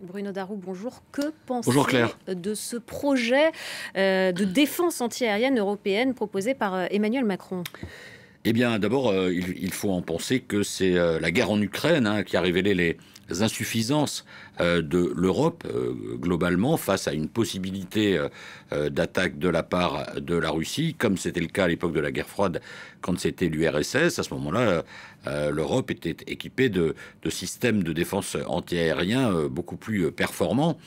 Bruno Darou, bonjour. Que pensez vous de ce projet euh, de défense antiaérienne européenne proposé par euh, Emmanuel Macron eh bien, d'abord, euh, il, faut en penser que c'est euh, la guerre en Ukraine hein, qui a révélé les insuffisances euh, de l'Europe globalement face à une possibilité d'attaque de la part de la Russie, comme c'était le cas à l'époque de la guerre froide quand c'était l'URSS. À ce moment-là, l'Europe était équipée de, de, systèmes de défense antiaérien beaucoup plus performants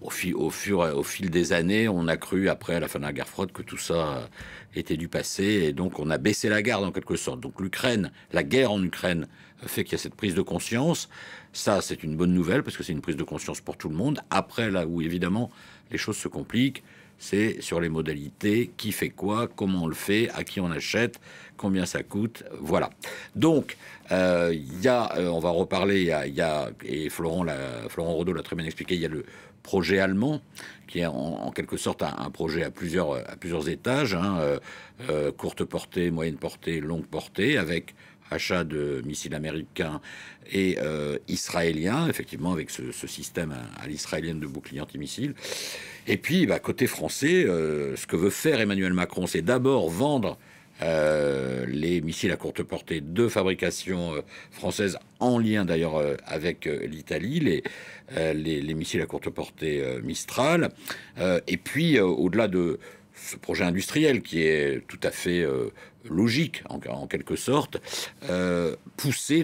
au, fil, au, fil des années, on a cru, après la fin de la guerre froide, que tout ça euh, était du passé. Et donc, on a baissé la garde en quelque sorte. Donc, l'Ukraine, la guerre en Ukraine euh, fait qu'il y a cette prise de conscience. Ça, c'est une bonne nouvelle parce que c'est une prise de conscience pour tout le monde. Après, là où évidemment les choses se compliquent, c'est sur les modalités, qui fait quoi, comment on le fait, à qui on achète, combien ça coûte, voilà. Donc, euh, il y a, euh, on va reparler, il y, a, et Florent, la, Florent Rodeau l'a très bien expliqué, il y a le projet allemand, qui est en, quelque sorte un, projet à plusieurs, à plusieurs étages, hein, euh, courte portée, moyenne portée, longue portée, avec achat de missiles américains et euh, israéliens, effectivement avec ce, système à, l'israélienne de bouclier antimissile. Et puis, bah, côté français, euh, ce que veut faire Emmanuel Macron, c'est d'abord vendre euh, les missiles à courte portée de fabrication française, en lien d'ailleurs avec l'Italie, les, missiles à courte portée Mistral. et puis, au-delà de, ce projet industriel qui est tout à fait euh, logique en, en, quelque sorte, euh,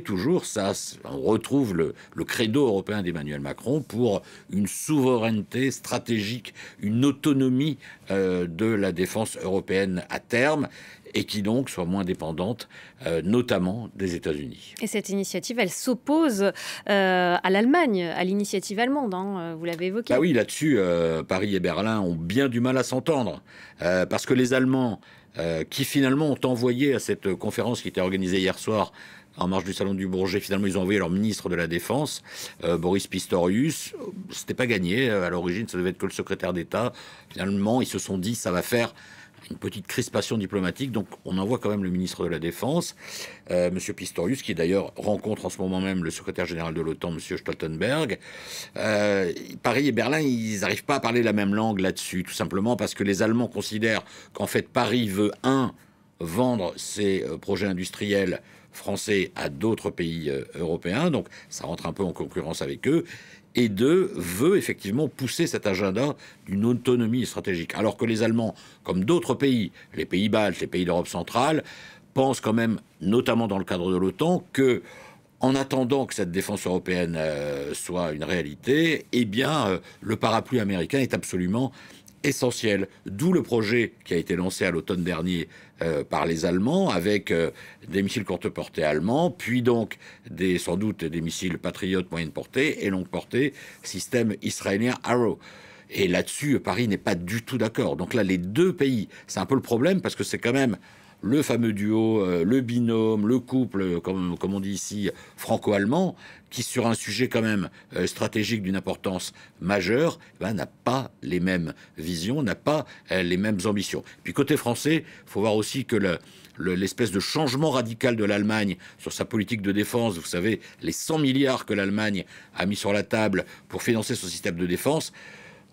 toujours ça, on retrouve le, credo européen d'Emmanuel Macron pour une souveraineté stratégique, une autonomie euh, de la défense européenne à terme et qui donc soit moins dépendante, euh, notamment des États-Unis. Et cette initiative, elle s'oppose euh, à l'Allemagne, à l'initiative allemande, hein, euh, vous l'avez évoqué. Ah oui, là-dessus, Paris et Berlin ont bien du mal à s'entendre, parce que les Allemands, qui finalement ont envoyé à cette conférence qui était organisée hier soir, en marge du salon du Bourget, finalement, ils ont envoyé leur ministre de la Défense, Boris Pistorius. C'était pas gagné. À l'origine, ça devait être que le secrétaire d'État. Finalement, ils se sont dit, ça va faire une petite crispation diplomatique. Donc, on envoie quand même le ministre de la Défense, M. Euh, Monsieur Pistorius, qui d'ailleurs rencontre en ce moment même le secrétaire général de l'OTAN, Monsieur Stoltenberg. Euh, Paris et Berlin, ils n'arrivent pas à parler la même langue là-dessus, tout simplement parce que les Allemands considèrent qu'en fait Paris veut un vendre ses euh, projets industriels français à d'autres pays euh, européens, donc ça rentre un peu en concurrence avec eux, et deux, veut effectivement pousser cet agenda d'une autonomie stratégique. Alors que les Allemands, comme d'autres pays, les pays baltes, les pays d'Europe centrale, pensent quand même, notamment dans le cadre de l'OTAN, que en attendant que cette défense européenne euh, soit une réalité, eh bien, euh, le parapluie américain est absolument essentiel. D'où le projet qui a été lancé à l'automne dernier euh, par les Allemands avec euh, des missiles courte portée allemands, puis donc des, sans doute des missiles patriotes moyenne portée et longue portée, système israélien Arrow. Et là-dessus, Paris n'est pas du tout d'accord. Donc là, les deux pays, c'est un peu le problème parce que c'est quand même le fameux duo, euh, le binôme, le couple, comme, on dit ici, franco-allemand, qui sur un sujet quand même euh, stratégique d'une importance majeure, ben, n'a pas les mêmes visions, n'a pas euh, les mêmes ambitions. Puis côté français, il faut voir aussi que l'espèce de changement radical de l'Allemagne sur sa politique de défense, vous savez, les 100 milliards que l'Allemagne a mis sur la table pour financer son système de défense,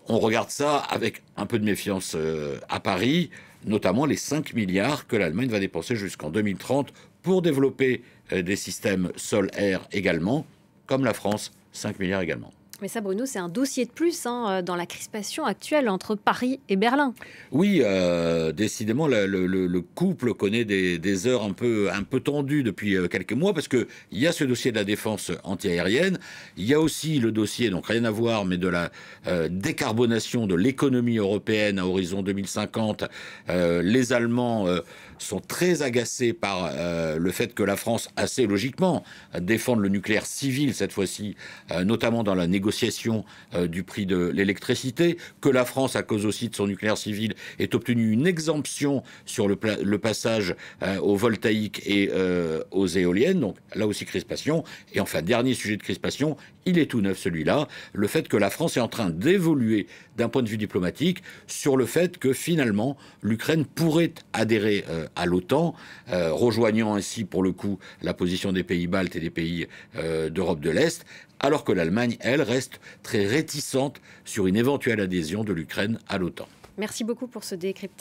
on regarde ça avec un peu de méfiance euh, à Paris, notamment les 5 milliards que l'Allemagne va dépenser jusqu'en 2030 pour développer euh, des systèmes sol-air également, comme la France, 5 milliards également. Mais ça, Bruno, c'est un dossier de plus hein, euh, dans la crispation actuelle entre Paris et Berlin. Oui, euh, décidément, le, couple connaît des, heures un peu, un peu tendues depuis euh, quelques mois parce qu'il y a ce dossier de la défense antiaérienne, il y a aussi le dossier, donc rien à voir, mais de la décarbonation de l'économie européenne à horizon 2050. les Allemands sont très agacés par le fait que la France, assez logiquement, défende le nucléaire civil cette fois-ci, notamment dans la négociation euh, du prix de l'électricité, que la France, à cause aussi de son nucléaire civil, ait obtenu une exemption sur le, passage euh, au voltaïque et euh, aux éoliennes. Donc là aussi, crispation. Et enfin, dernier sujet de crispation, il est tout neuf celui-là, le fait que la France est en train d'évoluer d'un point de vue diplomatique sur le fait que finalement l'Ukraine pourrait adhérer à l'OTAN, rejoignant ainsi pour le coup la position des pays baltes et des pays d'Europe de l'Est, alors que l'Allemagne, elle, reste très réticente sur une éventuelle adhésion de l'Ukraine à l'OTAN. Merci beaucoup pour ce décryptage.